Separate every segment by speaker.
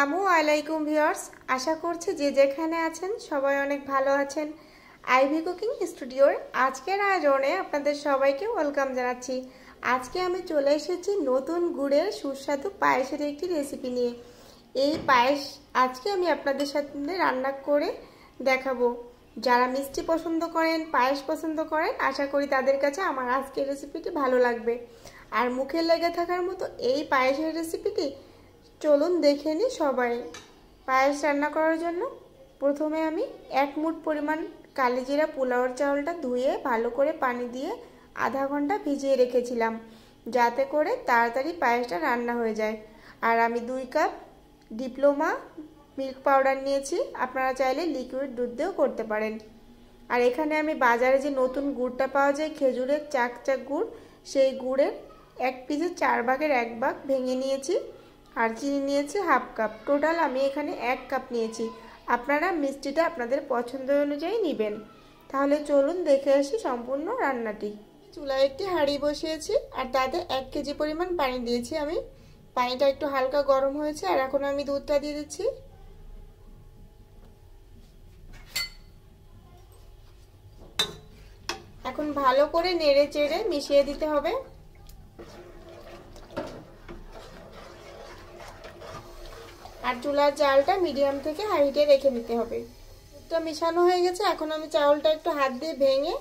Speaker 1: আসসালামু আলাইকুম ভিওর্স আশা করছি যে যেখানে আছেন সবাই অনেক ভালো আছেন আইভি কুকিং স্টুডিওর আজকের আয়োজনে আপনাদের সবাইকে ওয়েলকাম জানাচ্ছি আজকে আমি চলে এসেছি নতুন গুড়ের সুস্বাদু পায়েসের একটি রেসিপি নিয়ে এই পায়েস আজকে আমি আপনাদের সাথে রান্না করে দেখাবো যারা মিষ্টি পছন্দ করেন পায়েস পছন্দ করেন আশা করি তাদের কাছে আমার আজকের রেসিপিটি ভালো লাগবে আর মুখে লেগে থাকার মতো এই পায়েসের রেসিপিটি চলুন দেখে নিই সবাই পায়েস রান্না করার জন্য প্রথমে আমি এক মুঠ পরিমাণ কালিজিরা পোলাওর চাউলটা ধুয়ে ভালো করে পানি দিয়ে আধা ঘন্টা ভিজিয়ে রেখেছিলাম যাতে করে তাড়াতাড়ি পায়েসটা রান্না হয়ে যায় আর আমি দুই কাপ ডিপ্লোমা মিল্ক পাউডার নিয়েছি আপনারা চাইলে লিকুইড দুধ দিয়েও করতে পারেন আর এখানে আমি বাজারে যে নতুন গুড়টা পাওয়া যায় খেজুরের চাক চাক গুড় সেই গুড়ের এক পিসে চার ভাগের এক ভাগ ভেঙে নিয়েছি আর চিনি নিয়েছি হাফ কাপ টোটাল আমি এখানে এক কাপ নিয়েছি আপনারা মিষ্টিটা আপনাদের পছন্দ অনুযায়ী নেবেন তাহলে চলুন দেখে আসি সম্পূর্ণ রান্নাটি চুলায় একটি হাঁড়ি বসিয়েছি আর তাতে এক কেজি পরিমাণ পানি দিয়েছি আমি পানিটা একটু হালকা গরম হয়েছে আর এখন আমি দুধটা দিয়ে দিচ্ছি এখন ভালো করে নেড়ে চেড়ে মিশিয়ে দিতে হবে আর চুলার জালটা মিডিয়াম থেকে হাইটে রেখে নিতে হবে তো মেশানো হয়ে গেছে এখন আমি চাউলটা একটু হাত দিয়ে ভেঙে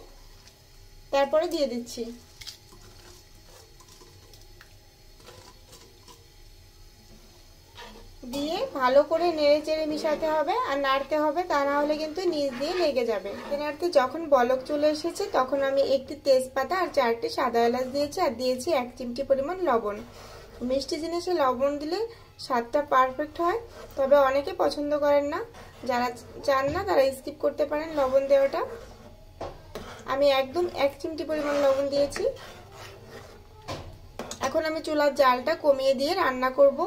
Speaker 1: তারপরে দিয়ে দিচ্ছি দিয়ে ভালো করে নেড়ে চেড়ে মিশাতে হবে আর নাড়তে হবে তা না হলে কিন্তু নিচ দিয়ে লেগে যাবে নাড়তে যখন বলক চলে এসেছে তখন আমি একটি তেজপাতা আর চারটি সাদা এলাচ দিয়েছি আর দিয়েছি এক চিমটি পরিমাণ লবণ মিষ্টি জিনিসে লবণ দিলে স্বাদটা পারফেক্ট হয় তবে অনেকে পছন্দ করেন না যারা চান না তারা স্কিপ করতে পারেন লবণ দেওয়াটা আমি একদম এক চিমটি পরিমাণ লবণ দিয়েছি এখন আমি চুলার জালটা কমিয়ে দিয়ে রান্না করব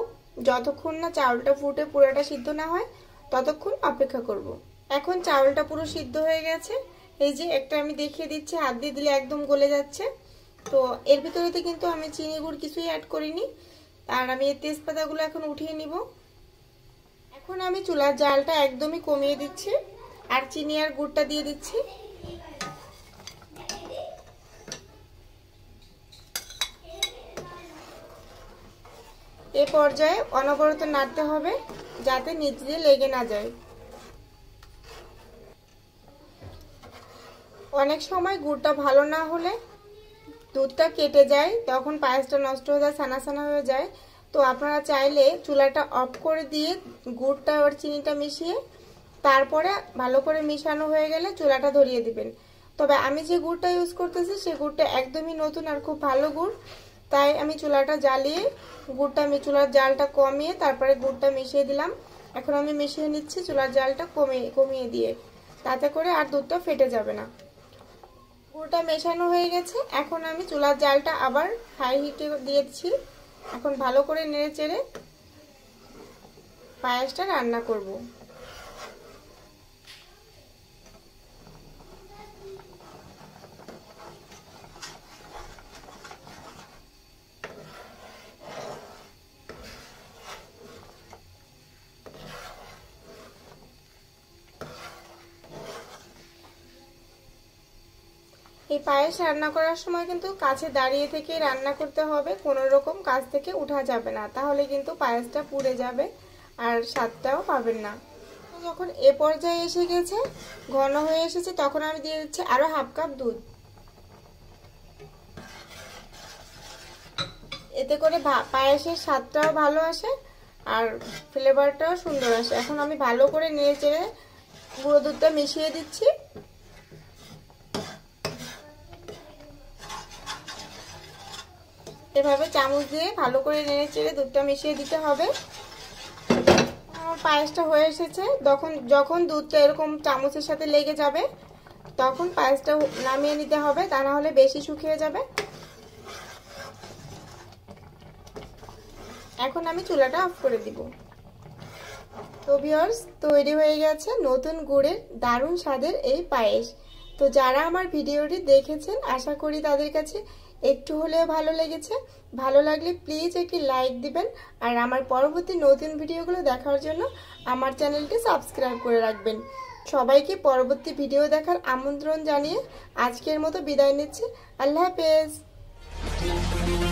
Speaker 1: যতক্ষণ না চাউলটা ফুটে পুরোটা সিদ্ধ না হয় ততক্ষণ অপেক্ষা করব। এখন চাউলটা পুরো সিদ্ধ হয়ে গেছে এই যে একটা আমি দেখিয়ে দিচ্ছি হাত দিয়ে দিলে একদম গলে যাচ্ছে তো এর ভিতরেতে কিন্তু আমি চিনি গুড় কিছুই অ্যাড করিনি আর আমি এই তেজপাতাগুলো এখন উঠিয়ে নিব এখন আমি চুলার জালটা একদমই কমিয়ে দিচ্ছি আর চিনি আর গুড়টা দিয়ে দিচ্ছি এ পর্যায়ে অনবরত নাড়তে হবে যাতে নিচ দিয়ে লেগে না যায় অনেক সময় গুড়টা ভালো না হলে দুধটা কেটে যায় তখন পায়েসটা নষ্ট হয়ে যায় সানা সানা হয়ে যায় তো আপনারা চাইলে চুলাটা অফ করে দিয়ে গুড়টা আর চিনিটা মিশিয়ে তারপরে ভালো করে মিশানো হয়ে গেলে চুলাটা ধরিয়ে দিবেন তবে আমি যে গুড়টা ইউজ করতেছি সে গুড়টা একদমই নতুন আর খুব ভালো গুড় তাই আমি চুলাটা জ্বালিয়ে গুড়টা আমি চুলার জালটা কমিয়ে তারপরে গুড়টা মিশিয়ে দিলাম এখন আমি মিশিয়ে নিচ্ছি চুলার জালটা কমিয়ে কমিয়ে দিয়ে তাতে করে আর দুধটা ফেটে যাবে না পুরোটা মেশানো হয়ে গেছে এখন আমি চুলার জালটা আবার হাই হিটে দিয়েছি এখন ভালো করে নেড়ে চেড়ে পায়েসটা রান্না করবো এই পায়েস রান্না করার সময় কিন্তু কাছে দাঁড়িয়ে থেকে রান্না করতে হবে কোনো রকম কাছ থেকে উঠা যাবে না তাহলে কিন্তু পায়েসটা পুড়ে যাবে আর স্বাদটাও পাবেন না যখন এ পর্যায়ে এসে গেছে ঘন হয়ে এসেছে তখন আমি দিয়ে দিচ্ছি আরও হাফ কাপ দুধ এতে করে পায়েসের স্বাদটাও ভালো আসে আর ফ্লেভারটাও সুন্দর আসে এখন আমি ভালো করে নেড়ে চেড়ে গুঁড়ো দুধটা মিশিয়ে দিচ্ছি এভাবে চামচ দিয়ে ভালো করে নেড়ে চেড়ে দুধটা মিশিয়ে দিতে হবে আমার পায়েসটা হয়ে এসেছে তখন যখন দুধটা এরকম চামচের সাথে লেগে যাবে তখন পায়েসটা নামিয়ে নিতে হবে তা না হলে বেশি শুকিয়ে যাবে এখন আমি চুলাটা অফ করে দিব তো ভিওর্স তৈরি হয়ে গেছে নতুন গুড়ের দারুণ স্বাদের এই পায়েস তো যারা আমার ভিডিওটি দেখেছেন আশা করি তাদের কাছে একটু হলেও ভালো লেগেছে ভালো লাগলে প্লিজ একটি লাইক দিবেন আর আমার পরবর্তী নতুন ভিডিওগুলো দেখার জন্য আমার চ্যানেলটি সাবস্ক্রাইব করে রাখবেন সবাইকে পরবর্তী ভিডিও দেখার আমন্ত্রণ জানিয়ে আজকের মতো বিদায় নিচ্ছি আল্লাহ হাফেজ